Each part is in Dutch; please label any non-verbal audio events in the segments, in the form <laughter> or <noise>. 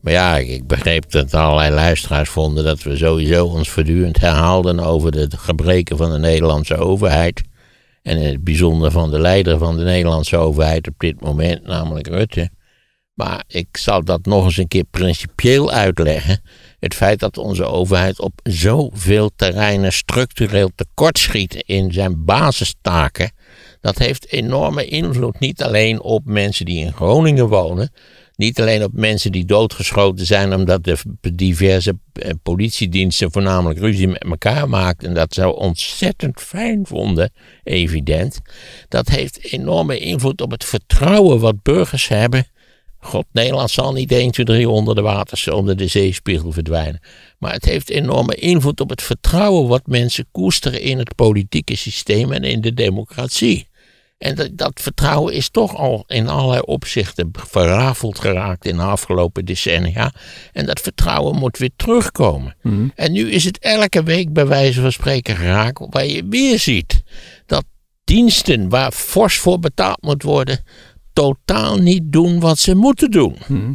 Maar ja, ik begreep dat allerlei luisteraars vonden dat we sowieso ons voortdurend herhaalden over de gebreken van de Nederlandse overheid. En in het bijzonder van de leider van de Nederlandse overheid op dit moment, namelijk Rutte. Maar ik zal dat nog eens een keer principieel uitleggen. Het feit dat onze overheid op zoveel terreinen structureel tekortschiet in zijn basistaken, dat heeft enorme invloed niet alleen op mensen die in Groningen wonen, niet alleen op mensen die doodgeschoten zijn omdat de diverse eh, politiediensten voornamelijk ruzie met elkaar maakten. En dat ze ontzettend fijn vonden, evident. Dat heeft enorme invloed op het vertrouwen wat burgers hebben. God, Nederland zal niet 1, 2, 3 onder de waters, onder de zeespiegel verdwijnen. Maar het heeft enorme invloed op het vertrouwen wat mensen koesteren in het politieke systeem en in de democratie. En dat, dat, vertrouwen is toch al in allerlei opzichten verrafeld geraakt in de afgelopen decennia. En dat vertrouwen moet weer terugkomen. Mhm. En nu is het elke week bij wijze van spreken geraakt, waar je weer ziet dat diensten waar fors voor betaald moet worden, totaal niet doen wat ze moeten doen. Mhm.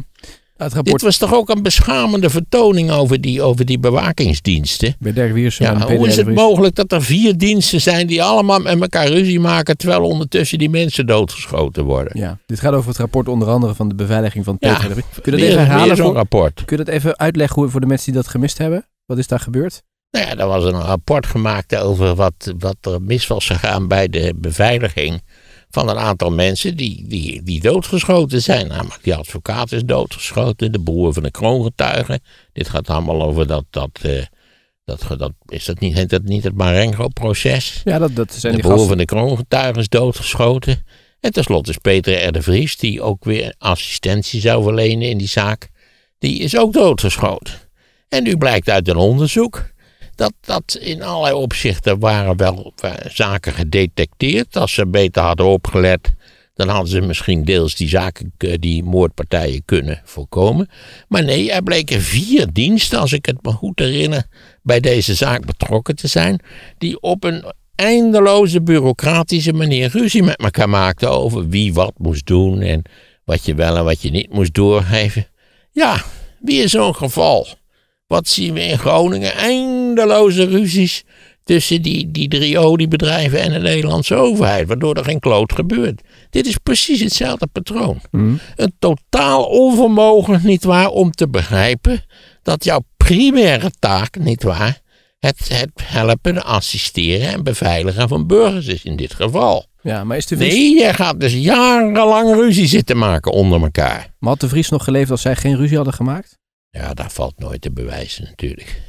Rapport... Dit was toch ook een beschamende vertoning over die, over die bewakingsdiensten? Bij ja, hoe is het mogelijk dat er vier diensten zijn die allemaal met elkaar ruzie maken... terwijl ondertussen die mensen doodgeschoten worden? Ja, dit gaat over het rapport onder andere van de beveiliging van Peter ja, Kun je dat even herhalen? Voor, rapport. Kun je dat even uitleggen voor de mensen die dat gemist hebben? Wat is daar gebeurd? Nou ja, er was een rapport gemaakt over wat, wat er mis was gegaan bij de beveiliging van een aantal mensen die, die, die doodgeschoten zijn. Namelijk, die advocaat is doodgeschoten, de broer van de kroongetuige. Dit gaat allemaal over dat. dat uh, dat, dat, is dat niet, heet dat niet het Marengo-proces? Ja, dat, dat zijn de broer van de kroongetuigen is doodgeschoten. En tenslotte is Peter R. Vries, die ook weer assistentie zou verlenen in die zaak. Die is ook doodgeschoten. En nu blijkt uit een onderzoek dat, dat in allerlei opzichten waren wel eh, zaken gedetecteerd. Als ze beter hadden opgelet, dan hadden ze misschien deels die, zaken, eh, die moordpartijen kunnen voorkomen. Maar nee, er bleken vier diensten, als ik het me goed herinner, bij deze zaak betrokken te zijn, die op een eindeloze bureaucratische manier ruzie met elkaar maakten over wie wat moest doen en wat je wel en wat je niet moest doorgeven. Ja, wie is zo'n geval. Wat zien we in Groningen? Eindeloze ruzies tussen die, die drie oliebedrijven en de Nederlandse overheid, waardoor er geen kloot gebeurt. Dit is precies hetzelfde patroon. Hmm. Een totaal onvermogen, nietwaar, om te begrijpen dat jouw primaire taak, nietwaar, het, het helpen, assisteren en beveiligen van burgers is in dit geval. Ja, maar is Nee, jij gaat dus jarenlang ruzie zitten maken onder elkaar. Maar had de Vries nog geleefd als zij geen ruzie hadden gemaakt? Ja, dat valt nooit te bewijzen natuurlijk.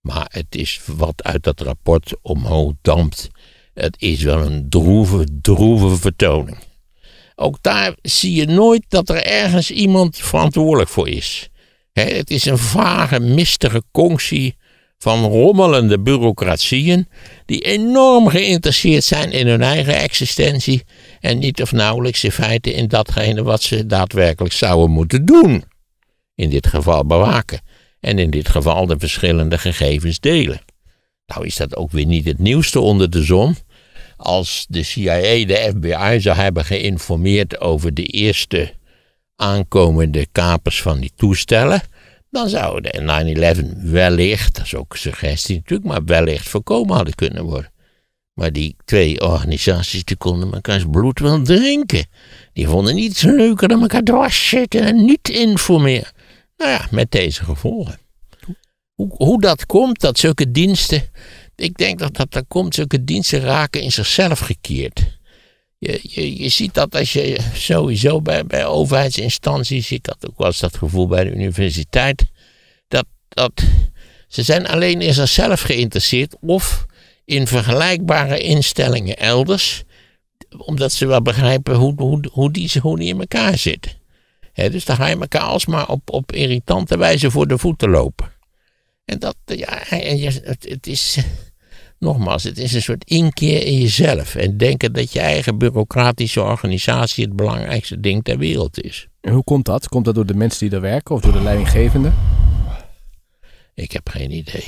Maar het is wat uit dat rapport omhoog dampt. Het is wel een droeve, droeve vertoning. Ook daar zie je nooit dat er ergens iemand verantwoordelijk voor is. het is een vage, mistige conctie van rommelende bureaucratieën die enorm geïnteresseerd zijn in hun eigen existentie en niet of nauwelijks in feite in datgene wat ze daadwerkelijk zouden moeten doen in dit geval bewaken. En in dit geval de verschillende gegevens delen. Nou is dat ook weer niet het nieuwste onder de zon. Als de CIA de FBI zou hebben geïnformeerd over de eerste aankomende kapers van die toestellen, dan zou de 9-11 wellicht, dat is ook een suggestie natuurlijk, maar wellicht voorkomen hadden kunnen worden. Maar die twee organisaties die konden eens bloed wel drinken. Die vonden niets leuker dan elkaar dwars zitten en niet informeren. Nou ja, met deze gevolgen. Hoe, hoe dat komt, dat zulke diensten. Ik denk dat dat, dan komt, zulke diensten raken in zichzelf gekeerd. Je, je, je, ziet dat als je sowieso bij, bij overheidsinstanties, ik had ook wel eens dat gevoel bij de universiteit, dat, dat ze zijn alleen in zichzelf geïnteresseerd of in vergelijkbare instellingen elders, omdat ze wel begrijpen hoe, hoe, hoe, die, hoe die in elkaar zitten dus dan ga je elkaar alsmaar op, op irritante wijze voor de voeten lopen. En dat, ja, het, is, <laughs> nogmaals, het is een soort inkeer in jezelf. En denken dat je eigen bureaucratische organisatie het belangrijkste ding ter wereld is. En hoe komt dat? Komt dat door de mensen die daar werken of door de leidinggevende? Ik heb geen idee.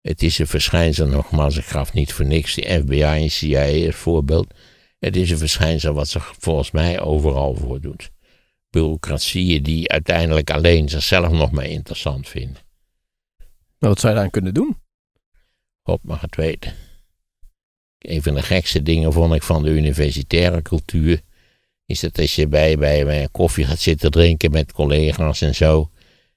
Het is een verschijnsel, nogmaals, ik gaf niet voor niks de FBI en CIA als voorbeeld. Het is een verschijnsel wat zich volgens mij overal voordoet bureaucratieën die uiteindelijk alleen zichzelf nog maar interessant vinden. Nou, wat zou je dan kunnen doen? God maar het weten. Een van de gekste dingen vond ik van de universitaire cultuur. Is dat als je bij, bij, bij koffie gaat zitten drinken met collega's en zo.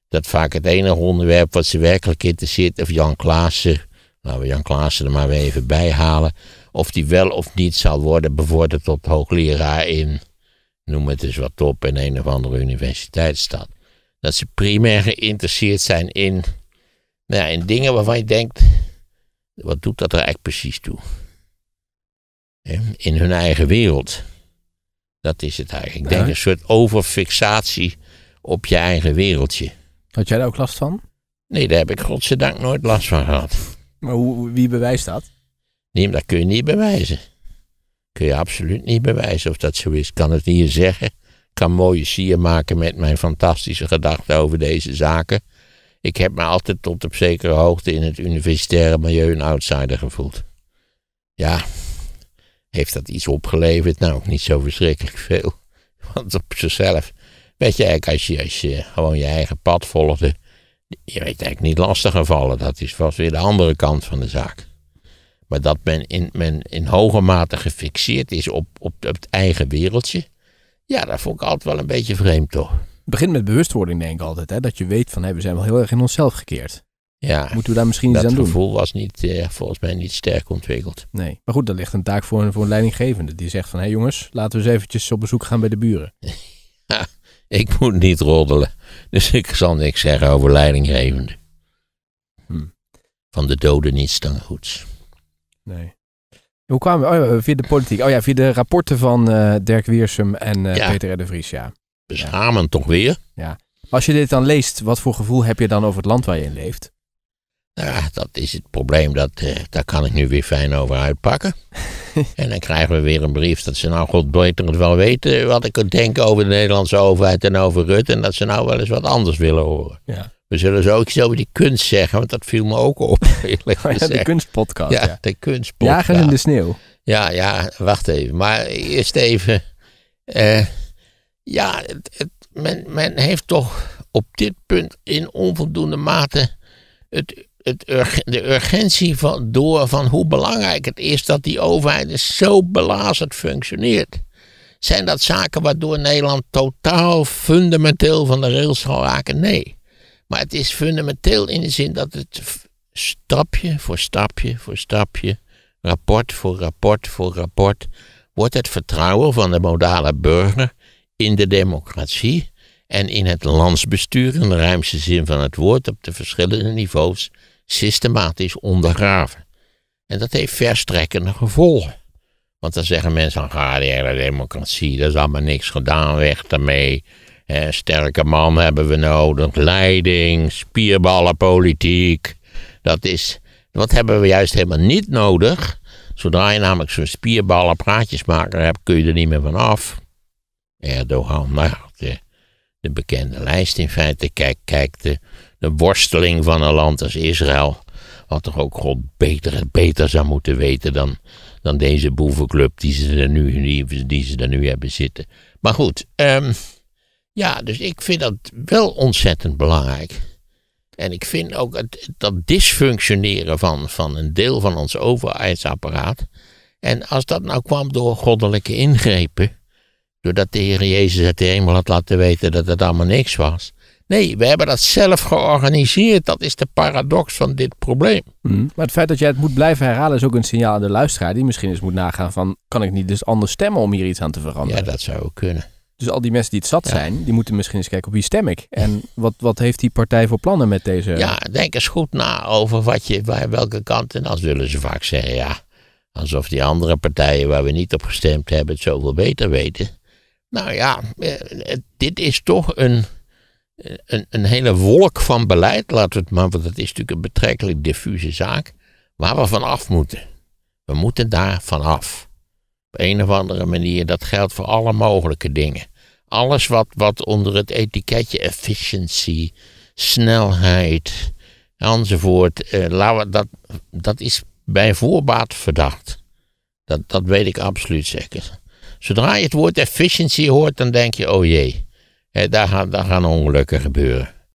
Dat vaak het enige onderwerp wat ze werkelijk zit, Of Jan Klaassen. Laten we Jan Klaassen er maar weer even bij halen. Of die wel of niet zal worden bevorderd tot hoogleraar in noem het eens wat op, in een of andere universiteitsstad. Dat ze primair geïnteresseerd zijn in, nou ja, in dingen waarvan je denkt, wat doet dat er eigenlijk precies toe? In hun eigen wereld. Dat is het eigenlijk. Ik denk een soort overfixatie op je eigen wereldje. Had jij daar ook last van? Nee, daar heb ik godzijdank nooit last van gehad. Maar wie bewijst dat? Nee, dat kun je niet bewijzen kun je absoluut niet bewijzen of dat zo is. Kan het hier zeggen. Kan mooie sier maken met mijn fantastische gedachten over deze zaken. Ik heb me altijd tot op zekere hoogte in het universitaire milieu een outsider gevoeld. Ja, heeft dat iets opgeleverd? Nou, niet zo verschrikkelijk veel. <laughs> Want op zichzelf, weet je eigenlijk, als je, als je gewoon je eigen pad volgde, je weet eigenlijk niet lastig gevallen. Dat is vast weer de andere kant van de zaak. Maar dat men in, men in hoge mate gefixeerd is op, op, het eigen wereldje. Ja, dat vond ik altijd wel een beetje vreemd toch. Het begint met bewustwording, denk ik altijd. Hè? Dat je weet van hé, we zijn wel heel erg in onszelf gekeerd. Ja, Moeten we daar misschien iets aan doen? Dat gevoel was niet, eh, volgens mij niet sterk ontwikkeld. Nee, maar goed, dat ligt een taak voor, een, voor een leidinggevende. Die zegt van, hé jongens, laten we eens eventjes op bezoek gaan bij de buren. <laughs> ik moet niet roddelen. Dus ik zal niks zeggen over leidinggevende. Hm. Van de doden niets dan goeds. Nee. Hoe kwamen we? Oh, eh, via de politiek. Oh ja, via de rapporten van eh, Dirk Weersum en eh, Peter R. de Vries, ja. Beschamen toch weer. Ja. Als je dit dan leest, wat voor gevoel heb je dan over het land waar je in leeft? Ja, dat is het probleem. Dat, daar kan ik nu weer fijn over uitpakken. <laughs> en dan krijgen we weer een brief dat ze nou God beter het wel weten wat ik denk over de Nederlandse overheid en over Rutte. En dat ze nou wel eens wat anders willen horen. Ja. We zullen zo iets over die kunst zeggen, want dat viel me ook op. <laughs> Oh de kunstpodcast. Ja, de kunstpodcast. Jagen in de sneeuw. Ja, ja, wacht even. Maar eerst even. Eh, ja, het, men, men heeft toch op dit punt in onvoldoende mate het, het de urgentie van, door van hoe belangrijk het is dat die overheid zo belazerd functioneert. Zijn dat zaken waardoor Nederland totaal fundamenteel van de rails zal raken? Nee. Maar het is fundamenteel in de zin dat het stapje voor stapje voor stapje, rapport voor rapport voor rapport, wordt het vertrouwen van de modale burger in de democratie en in het landsbestuur in de ruimste zin van het woord op de verschillende niveaus systematisch ondergraven. En dat heeft verstrekkende gevolgen. Want dan zeggen mensen, ga ah, die hele democratie, daar is allemaal niks gedaan, weg daarmee. Eh, sterke man hebben we nodig, leiding, spierballenpolitiek. Dat is, wat hebben we juist helemaal niet nodig. Zodra je namelijk zo'n spierballenpraatjesmaker hebt, kun je er niet meer van af. Erdogan, nou, de, de bekende lijst in feite. Kijk, kijk de, worsteling van een land als Israël. Wat toch ook God beter, beter zou moeten weten dan, dan deze boevenclub die ze, er nu, die, die ze er nu hebben zitten. Maar goed, um, ja, dus ik vind dat wel ontzettend belangrijk. En ik vind ook het, dat dysfunctioneren van, van een deel van ons overheidsapparaat. En als dat nou kwam door goddelijke ingrepen, doordat de Heer Jezus het de hemel had laten weten dat het allemaal niks was. Nee, we hebben dat zelf georganiseerd. Dat is de paradox van dit probleem. Hmm. Maar het feit dat jij het moet blijven herhalen is ook een signaal aan de luisteraar die misschien eens moet nagaan van kan ik niet dus anders stemmen om hier iets aan te veranderen? Ja, dat zou ook kunnen. Dus al die mensen die het zat zijn, die moeten misschien eens kijken op wie stem ik. En wat, wat heeft die partij voor plannen met deze... Ja, denk eens goed na over wat je, bij welke kant. En dan zullen ze vaak zeggen, ja, alsof die andere partijen waar we niet op gestemd hebben het zoveel beter weten. Nou ja, eh, eh, dit is toch een, een, een hele wolk van beleid, laten we het maar, want dat is natuurlijk een betrekkelijk diffuse zaak, waar we vanaf moeten. We moeten daar vanaf een of andere manier. Dat geldt voor alle mogelijke dingen. Alles wat, wat onder het etiketje efficiency, snelheid, enzovoort. Eh, dat, dat is bij voorbaat verdacht. Dat, dat weet ik absoluut zeker. Zodra je het woord efficiency hoort, dan denk je: oh jee, daar, gaan, daar gaan ongelukken gebeuren.